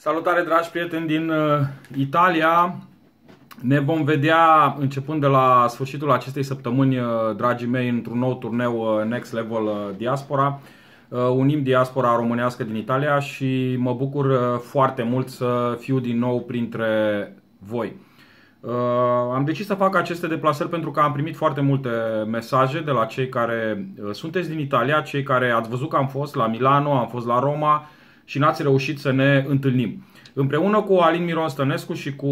Salutare dragi prieteni din uh, Italia! Ne vom vedea începând de la sfârșitul acestei săptămâni, uh, dragii mei, într-un nou turneu uh, Next Level uh, Diaspora. Uh, unim diaspora românească din Italia și mă bucur uh, foarte mult să fiu din nou printre voi. Am decis să fac aceste deplasări pentru că am primit foarte multe mesaje de la cei care sunteți din Italia, cei care ați văzut că am fost la Milano, am fost la Roma, și n-ați reușit să ne întâlnim. Împreună cu Alin Miron Stănescu și cu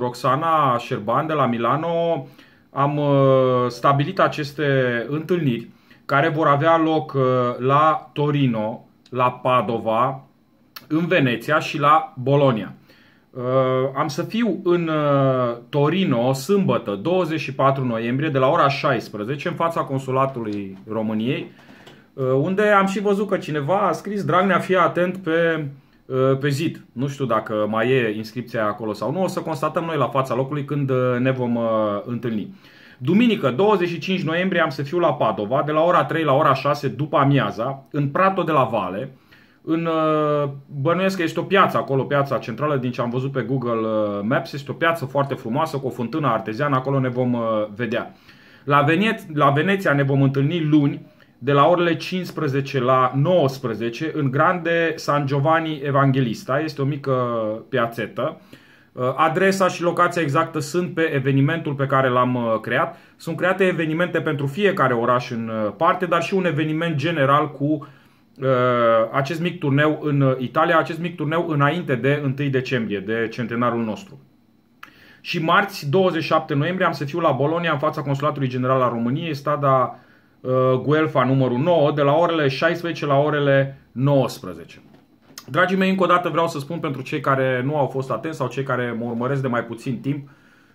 Roxana Șerban de la Milano am uh, stabilit aceste întâlniri care vor avea loc uh, la Torino, la Padova, în Veneția și la Bologna. Uh, am să fiu în Torino sâmbătă, 24 noiembrie, de la ora 16, în fața Consulatului României, Uh, unde am și văzut că cineva a scris Dragnea, fie atent pe, uh, pe zid. Nu știu dacă mai e inscripția acolo sau nu, o să constatăm noi la fața locului când uh, ne vom întâlni. Duminică, 25 noiembrie, am să fiu la Padova, de la ora 3 la ora 6 după amiaza, în Prato de la Vale. În, bănuiesc că este o piață acolo, piața centrală, din ce am văzut pe Google Maps, este o piață foarte frumoasă, cu o fântână arteziană, acolo ne vom vedea. La, Venet- la Veneția ne vom întâlni luni, de la orele 15 la 19 în Grande San Giovanni Evangelista. Este o mică piațetă. Uh, adresa și locația exactă sunt pe evenimentul pe care l-am uh, creat. Sunt create evenimente pentru fiecare oraș în uh, parte, dar și un eveniment general cu acest mic turneu în Italia, acest mic turneu înainte de 1 decembrie, de centenarul nostru. Și marți, 27 noiembrie, am să fiu la Bolonia, în fața Consulatului General al României, stada Uh, Guelfa numărul 9 de la orele 16 la orele 19. Dragii mei, încă o dată vreau să spun pentru cei care nu au fost atenți sau cei care mă urmăresc de mai puțin timp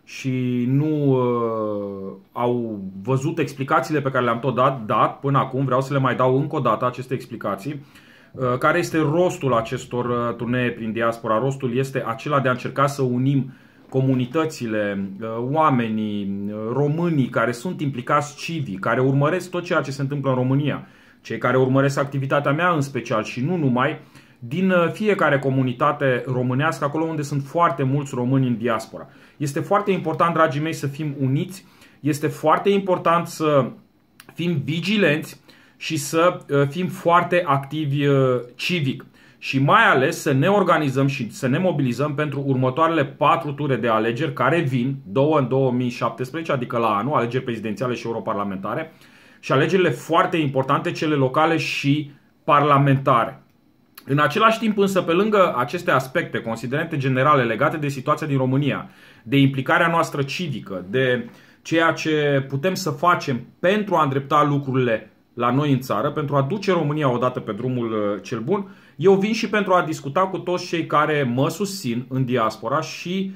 și nu uh, au văzut explicațiile pe care le-am tot dat, dat până acum, vreau să le mai dau încă o dată aceste explicații. Uh, care este rostul acestor uh, turnee prin diaspora? Rostul este acela de a încerca să unim uh, comunitățile, uh, oamenii, uh, românii care sunt implicați civic, care urmăresc tot ceea ce se întâmplă în România, cei care urmăresc activitatea mea în special și nu numai, din uh, fiecare comunitate românească, acolo unde sunt foarte mulți români în diaspora. Este foarte important, dragii mei, să fim uniți, este foarte important să fim vigilenți și să fim foarte activi civic și mai ales să ne organizăm și să ne mobilizăm pentru următoarele patru ture de alegeri care vin, două în 2017, adică la anul, alegeri prezidențiale și europarlamentare, și alegerile foarte importante, cele locale și parlamentare. În același timp însă, pe lângă aceste aspecte, considerente generale legate de situația din România, de implicarea noastră civică, de ceea ce putem să facem pentru a îndrepta lucrurile la noi în țară, pentru a duce România odată pe drumul uh, cel bun, eu vin și pentru a discuta cu toți cei care mă susțin în diaspora și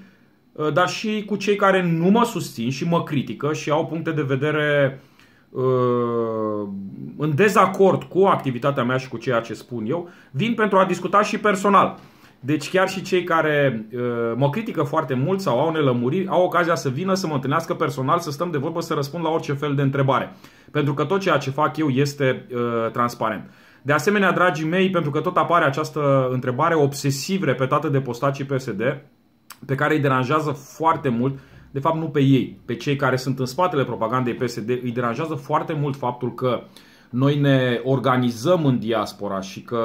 uh, dar și cu cei care nu mă susțin și mă critică și au puncte de vedere uh, în dezacord cu activitatea mea și cu ceea ce spun eu, vin pentru a discuta și personal. Deci chiar și cei care mă critică foarte mult sau au nelămuriri, au ocazia să vină să mă întâlnească personal, să stăm de vorbă, să răspund la orice fel de întrebare. Pentru că tot ceea ce fac eu este uh, transparent. De asemenea, dragii mei, pentru că tot apare această întrebare obsesiv repetată de postacii PSD, pe care îi deranjează foarte mult, de fapt nu pe ei, pe cei care sunt în spatele propagandei PSD, îi deranjează foarte mult faptul că noi ne organizăm în diaspora și că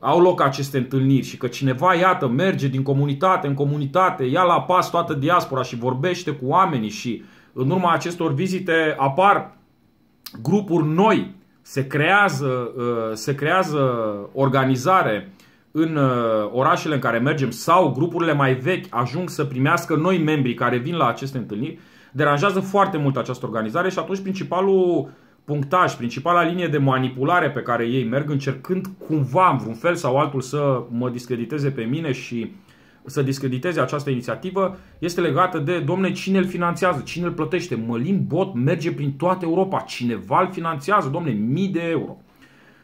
au loc aceste întâlniri și că cineva, iată, merge din comunitate în comunitate, ia la pas toată diaspora și vorbește cu oamenii și în urma acestor vizite apar grupuri noi, se creează, uh, se creează organizare în uh, orașele în care mergem sau grupurile mai vechi ajung să primească noi membri care vin la aceste întâlniri, deranjează foarte mult această organizare și atunci principalul punctaj, principala linie de manipulare pe care ei merg încercând cumva, în vreun fel sau altul, să mă discrediteze pe mine și să discrediteze această inițiativă este legată de, domne, cine îl finanțează, cine îl plătește. Mălin Bot merge prin toată Europa, cineva îl finanțează, domne, mii de euro.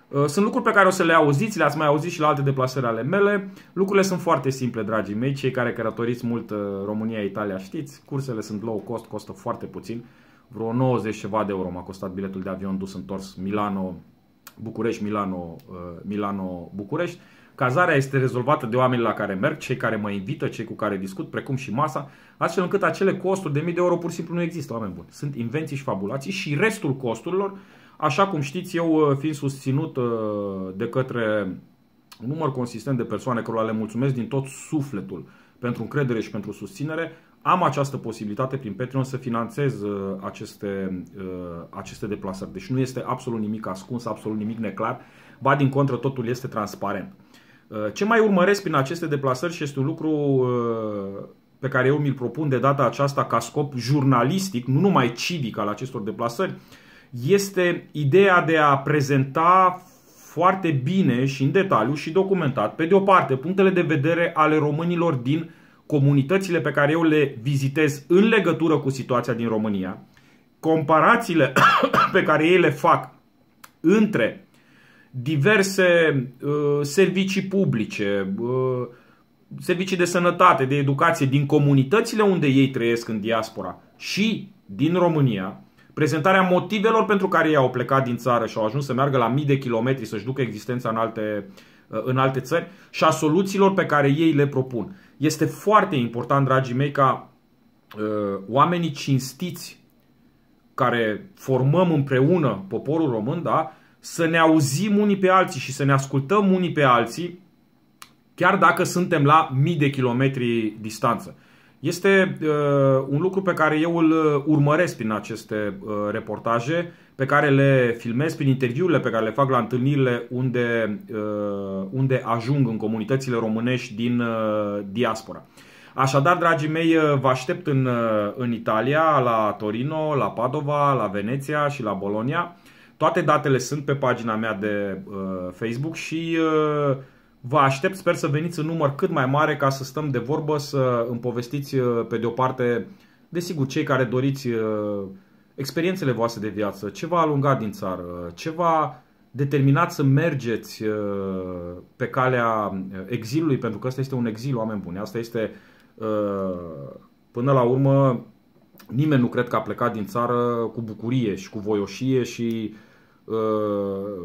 Uh, sunt lucruri pe care o să le auziți, le-ați mai auzit și la alte deplasări ale mele. Lucrurile sunt foarte simple, dragii mei, cei care călătoriți mult uh, România, Italia, știți, cursele sunt low cost, costă foarte puțin. Vreo 90 ceva de euro m-a costat biletul de avion dus întors Milano, București, Milano, uh, Milano, București. Cazarea este rezolvată de oamenii la care merg, cei care mă invită, cei cu care discut, precum și masa, astfel încât acele costuri de mii de euro pur și simplu nu există, oameni buni. Sunt invenții și fabulații și restul costurilor, așa cum știți, eu uh, fiind susținut uh, de către un număr consistent de persoane cărora le mulțumesc din tot sufletul pentru încredere și pentru susținere, am această posibilitate prin Patreon să finanțez uh, aceste, aceste deplasări. Deci nu este absolut nimic ascuns, absolut nimic neclar, ba din contră totul este transparent. Uh, ce mai urmăresc prin aceste deplasări și este un lucru uh, pe care eu mi-l propun de data aceasta ca scop jurnalistic, nu numai civic al acestor deplasări, este ideea de a prezenta foarte bine și în detaliu și documentat, pe de o parte, punctele de vedere ale românilor din comunitățile pe care eu le vizitez în legătură cu situația din România, comparațiile pe care ei le fac între diverse uh, servicii publice, uh, servicii de sănătate, de educație din comunitățile unde ei trăiesc în diaspora și din România, prezentarea motivelor pentru care ei au plecat din țară și au ajuns să meargă la mii de kilometri să-și ducă existența în alte, uh, în alte țări și a soluțiilor pe care ei le propun. Este foarte important, dragii mei, ca uh, oamenii cinstiți care formăm împreună poporul român, da, să ne auzim unii pe alții și să ne ascultăm unii pe alții, chiar dacă suntem la mii de kilometri distanță. Este uh, un lucru pe care eu îl uh, urmăresc prin aceste uh, reportaje, pe care le filmez prin interviurile pe care le fac la întâlnirile unde, uh, unde ajung în comunitățile românești din uh, diaspora. Așadar, dragii mei, uh, vă aștept în, uh, în Italia, la Torino, la Padova, la Veneția și la Bologna. Toate datele sunt pe pagina mea de uh, Facebook și uh, vă aștept, sper să veniți în număr cât mai mare ca să stăm de vorbă, să îmi povestiți uh, pe de o parte, desigur, cei care doriți uh, experiențele voastre de viață, ce v-a alungat din țară, ce v-a determinat să mergeți uh, pe calea uh, exilului, pentru că asta este un exil, oameni buni, asta este uh, până la urmă nimeni nu cred că a plecat din țară cu bucurie și cu voioșie și Uh,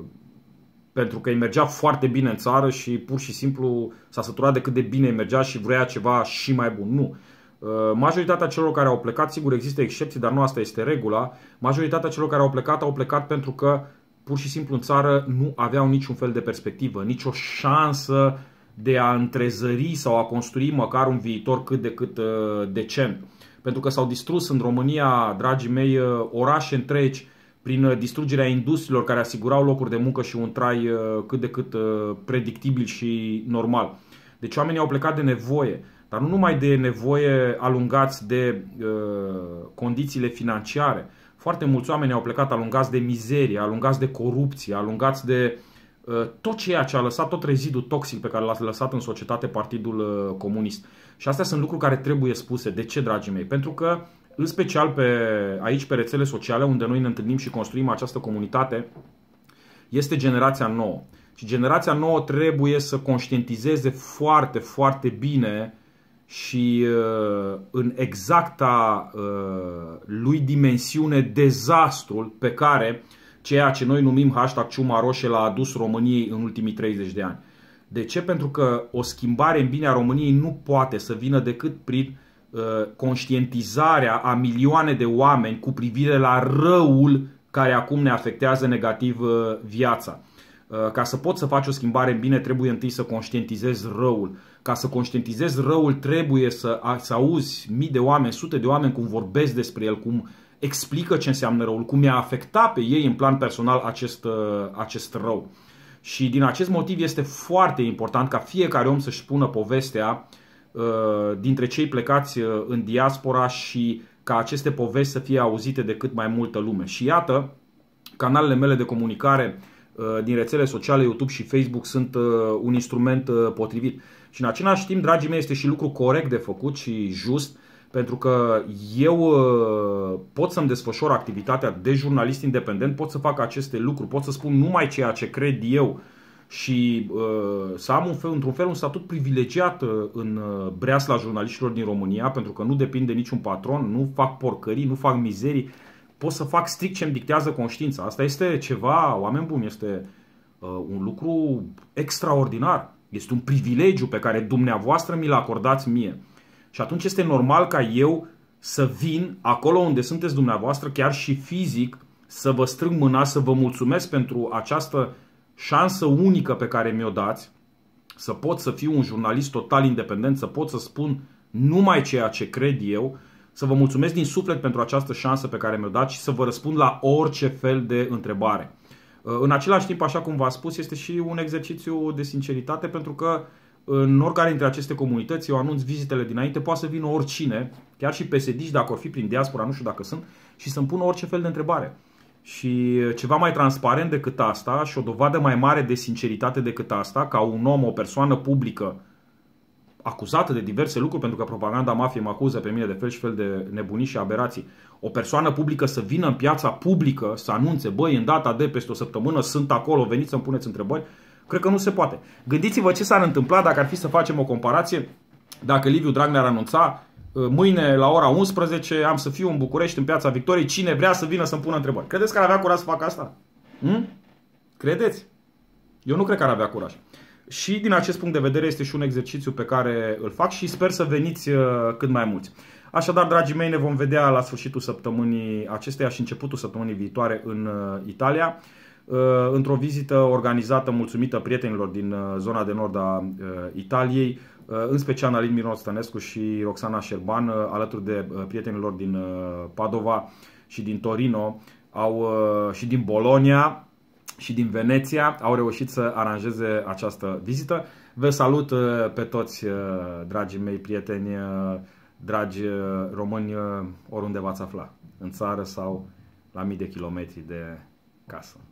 pentru că îi mergea foarte bine în țară și pur și simplu s-a săturat de cât de bine îi mergea și vrea ceva și mai bun. Nu. Uh, majoritatea celor care au plecat, sigur există excepții, dar nu asta este regula, majoritatea celor care au plecat au plecat pentru că pur și simplu în țară nu aveau niciun fel de perspectivă, nicio șansă de a întrezări sau a construi măcar un viitor cât de cât uh, decent. Pentru că s-au distrus în România, dragii mei, orașe întregi prin uh, distrugerea industriilor care asigurau locuri de muncă și un trai uh, cât de cât uh, predictibil și normal. Deci oamenii au plecat de nevoie, dar nu numai de nevoie alungați de uh, condițiile financiare. Foarte mulți oameni au plecat alungați de mizerie, alungați de corupție, alungați de uh, tot ceea ce a lăsat, tot rezidul toxic pe care l-a lăsat în societate Partidul Comunist. Și astea sunt lucruri care trebuie spuse. De ce, dragii mei? Pentru că în special pe, aici pe rețele sociale, unde noi ne întâlnim și construim această comunitate, este generația nouă. Și generația nouă trebuie să conștientizeze foarte, foarte bine și uh, în exacta uh, lui dimensiune dezastrul pe care ceea ce noi numim hashtag ciuma roșie l-a adus României în ultimii 30 de ani. De ce? Pentru că o schimbare în bine a României nu poate să vină decât prin uh, Uh, conștientizarea a milioane de oameni cu privire la răul care acum ne afectează negativ uh, viața. Uh, ca să poți să faci o schimbare în bine, trebuie întâi să conștientizezi răul. Ca să conștientizezi răul, trebuie să, să auzi mii de oameni, sute de oameni cum vorbesc despre el, cum explică ce înseamnă răul, cum i-a afectat pe ei în plan personal acest, acest rău. Și din acest motiv este foarte important ca fiecare om să-și spună povestea uh, Uh, dintre cei plecați uh, în diaspora și ca aceste povești să fie auzite de cât mai multă lume. Și iată, canalele mele de comunicare uh, din rețele sociale, YouTube și Facebook sunt un instrument potrivit. Și în același timp, dragii mei, este și lucru corect de făcut și just, pentru că eu pot să-mi desfășor activitatea de jurnalist independent, pot să fac aceste lucruri, pot să spun numai ceea ce cred eu și uh, să am un fel, într-un fel un statut privilegiat uh, în uh, breasla jurnaliștilor din România, pentru că nu depind de niciun patron, nu fac porcării, nu fac mizerii, pot să fac strict ce îmi dictează conștiința. Asta este ceva, oameni buni, este uh, un lucru extraordinar. Este un privilegiu pe care dumneavoastră mi-l acordați mie. Și atunci este normal ca eu să vin acolo unde sunteți dumneavoastră, chiar și fizic, să vă strâng mâna, să vă mulțumesc pentru această uh, șansă unică pe care mi-o dați, să pot să fiu un jurnalist total independent, să pot să spun numai ceea ce cred eu, să vă mulțumesc din suflet pentru această șansă pe care mi-o dați și să vă răspund la orice fel de întrebare. În același timp, așa cum v-am spus, este și un exercițiu de sinceritate pentru că în oricare dintre aceste comunități, eu anunț vizitele dinainte, poate să vină oricine, chiar și psd dacă or fi prin diaspora, nu știu dacă sunt, și să-mi pună orice fel de întrebare. Și uh, ceva mai transparent decât asta și o dovadă mai mare de sinceritate decât asta, ca un om, o persoană publică acuzată de diverse lucruri, pentru că propaganda mafiei mă acuză pe mine de fel și fel de nebuni și aberații, o persoană publică să vină în piața publică, să anunțe, băi, în data de peste o săptămână sunt acolo, veniți să-mi puneți întrebări, cred că nu se poate. Gândiți-vă ce s-ar întâmpla dacă ar fi să facem o comparație, dacă Liviu Dragnea ar anunța Uh, mâine la ora 11 am să fiu în București, în Piața Victoriei, cine vrea să vină să-mi pună întrebări. Credeți că ar avea curaj să facă asta? Hmm? Credeți? Eu nu cred că ar avea curaj. Și din acest punct de vedere este și un exercițiu pe care îl fac și sper să veniți uh, cât mai mulți. Așadar, dragii mei, ne vom vedea la sfârșitul săptămânii acesteia și începutul săptămânii viitoare în uh, Italia, într-o vizită organizată, mulțumită prietenilor din zona de nord a Italiei, în special Alin Miron Stănescu și Roxana Șerban, uh, alături de uh, prietenilor din uh, Padova și din Torino au, și din Bologna și din Veneția, au reușit să aranjeze această vizită. Vă salut pe toți, dragii mei prieteni, dragi români, oriunde v-ați afla, în țară sau la mii de kilometri de casă.